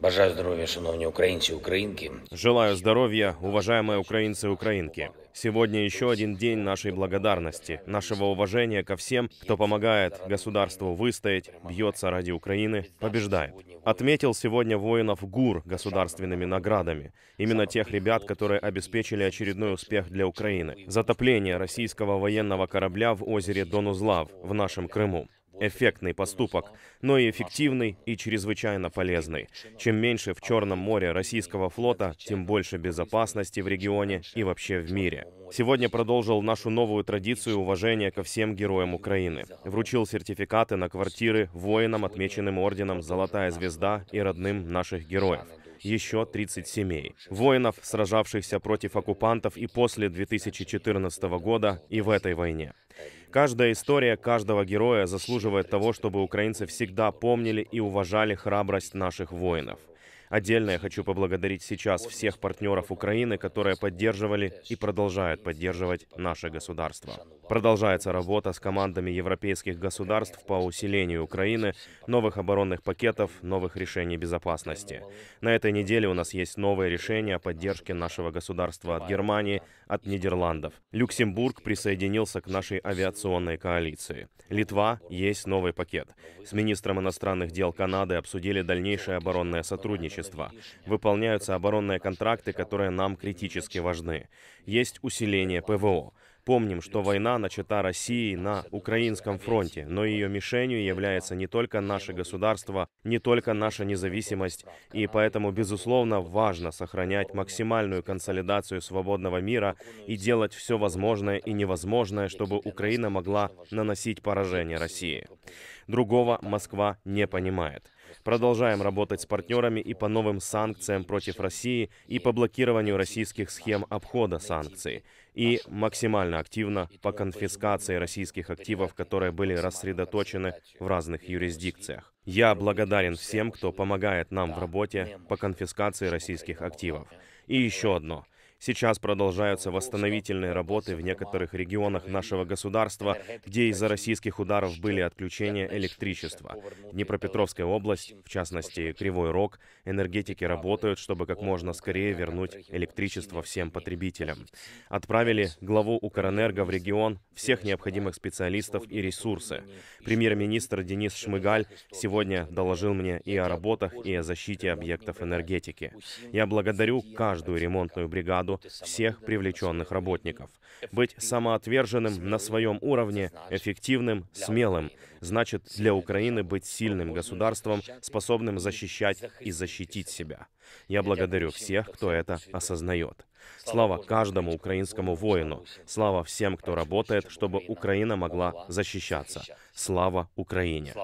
Бажаю здоровья, шановные украинцы и украинки. Желаю здоровья, уважаемые украинцы и украинки. Сегодня еще один день нашей благодарности, нашего уважения ко всем, кто помогает государству выстоять, бьется ради Украины, побеждает. Отметил сегодня воинов ГУР государственными наградами. Именно тех ребят, которые обеспечили очередной успех для Украины. Затопление российского военного корабля в озере Донузлав в нашем Крыму эффектный поступок, но и эффективный и чрезвычайно полезный. Чем меньше в Черном море российского флота, тем больше безопасности в регионе и вообще в мире. Сегодня продолжил нашу новую традицию уважения ко всем героям Украины. Вручил сертификаты на квартиры воинам, отмеченным орденом «Золотая звезда» и родным наших героев еще 30 семей. Воинов, сражавшихся против оккупантов и после 2014 года, и в этой войне. Каждая история каждого героя заслуживает того, чтобы украинцы всегда помнили и уважали храбрость наших воинов. Отдельно я хочу поблагодарить сейчас всех партнеров Украины, которые поддерживали и продолжают поддерживать наше государство. Продолжается работа с командами европейских государств по усилению Украины, новых оборонных пакетов, новых решений безопасности. На этой неделе у нас есть новое решение о поддержке нашего государства от Германии, от Нидерландов. Люксембург присоединился к нашей авиационной коалиции. Литва есть новый пакет. С министром иностранных дел Канады обсудили дальнейшее оборонное сотрудничество Отечества. Выполняются оборонные контракты, которые нам критически важны. Есть усиление ПВО. Помним, что война начата Россией на Украинском фронте, но ее мишенью является не только наше государство, не только наша независимость, и поэтому, безусловно, важно сохранять максимальную консолидацию свободного мира и делать все возможное и невозможное, чтобы Украина могла наносить поражение России. Другого Москва не понимает. Продолжаем работать с партнерами и по новым санкциям против России и по блокированию российских схем обхода санкций. И максимально активно по конфискации российских активов, которые были рассредоточены в разных юрисдикциях. Я благодарен всем, кто помогает нам в работе по конфискации российских активов. И еще одно. Сейчас продолжаются восстановительные работы в некоторых регионах нашего государства, где из-за российских ударов были отключения электричества. Днепропетровская область, в частности Кривой Рог, энергетики работают, чтобы как можно скорее вернуть электричество всем потребителям. Отправили главу Укрэнерго в регион всех необходимых специалистов и ресурсы. Премьер-министр Денис Шмыгаль сегодня доложил мне и о работах, и о защите объектов энергетики. Я благодарю каждую ремонтную бригаду, работу всех привлеченных работников. Быть самоотверженным на своем уровне, эффективным, смелым, значит для Украины быть сильным государством, способным защищать и защитить себя. Я благодарю всех, кто это осознает. Слава каждому украинскому воину. Слава всем, кто работает, чтобы Украина могла защищаться. Слава Украине!